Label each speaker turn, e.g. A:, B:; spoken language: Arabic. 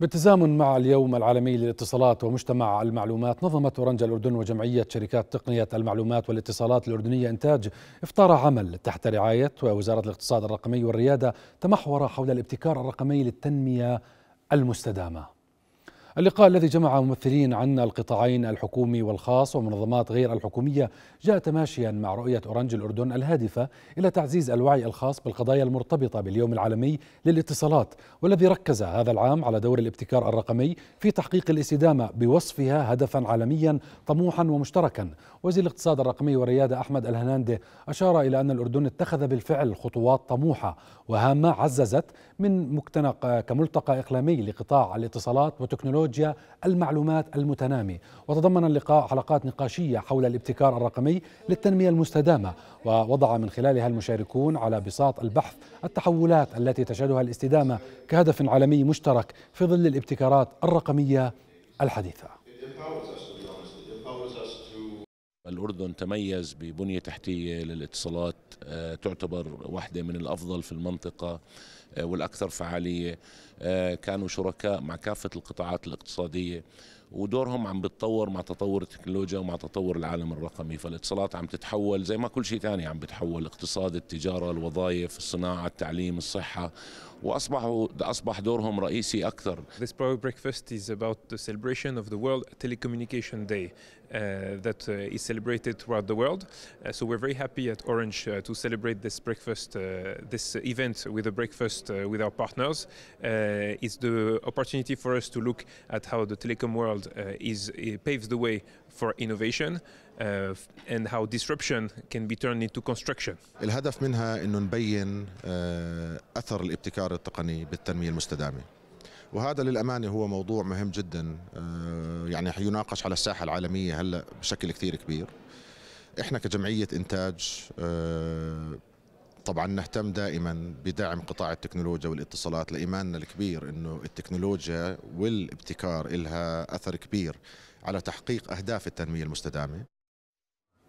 A: بالتزامن مع اليوم العالمي للاتصالات ومجتمع المعلومات نظمت اورنج الاردن وجمعيه شركات تقنيه المعلومات والاتصالات الاردنيه انتاج افطار عمل تحت رعايه وزاره الاقتصاد الرقمي والرياده تمحور حول الابتكار الرقمي للتنميه المستدامه اللقاء الذي جمع ممثلين عن القطاعين الحكومي والخاص ومنظمات غير الحكومية جاء تماشيا مع رؤية أورنج الأردن الهادفة إلى تعزيز الوعي الخاص بالقضايا المرتبطة باليوم العالمي للاتصالات والذي ركز هذا العام على دور الابتكار الرقمي في تحقيق الاستدامة بوصفها هدفا عالميا طموحا ومشتركا وزير الاقتصاد الرقمي والريادة أحمد الهناندي أشار إلى أن الأردن اتخذ بالفعل خطوات طموحة وهامة عززت من مكتنق كملتقى إقليمي لقطاع الاتصالات وتكنولوجيا التكنولوجيا المعلومات المتنامي وتضمن اللقاء حلقات نقاشية حول الابتكار الرقمي للتنمية المستدامة ووضع من خلالها المشاركون على بساط البحث التحولات التي تشهدها الاستدامة كهدف عالمي مشترك في ظل الابتكارات الرقمية الحديثة
B: الأردن تميز ببنية تحتية للاتصالات آه، تعتبر واحدة من الأفضل في المنطقة آه، والأكثر فعالية آه، كانوا شركاء مع كافة القطاعات الاقتصادية ودورهم عم بتطور مع تطور التكنولوجيا ومع تطور العالم الرقمي فالاتصالات عم تتحول زي ما كل شيء ثاني عم بتحول الاقتصاد التجارة الوظائف الصناعة التعليم الصحة وأصبحوا أصبح دورهم رئيسي أكثر
C: This power breakfast is about the celebration of the World Telecommunication Day Uh, that uh, is celebrated throughout the world. Uh, so we're very happy at Orange to celebrate this breakfast, this event with a breakfast with our partners. it's the opportunity for us to look at how the telecom world is paves the way for innovation. and how disruption can be turned into construction.
D: الهدف منها انه نبين اثر الابتكار التقني بالتنميه المستدامه. وهذا للأمانة هو موضوع مهم جدا آه، يعني يناقش على الساحة العالمية هلأ بشكل كثير كبير احنا كجمعية انتاج آه، طبعا نهتم دائما بدعم قطاع التكنولوجيا والاتصالات لإيماننا الكبير انه التكنولوجيا والابتكار لها اثر كبير على تحقيق اهداف التنمية المستدامة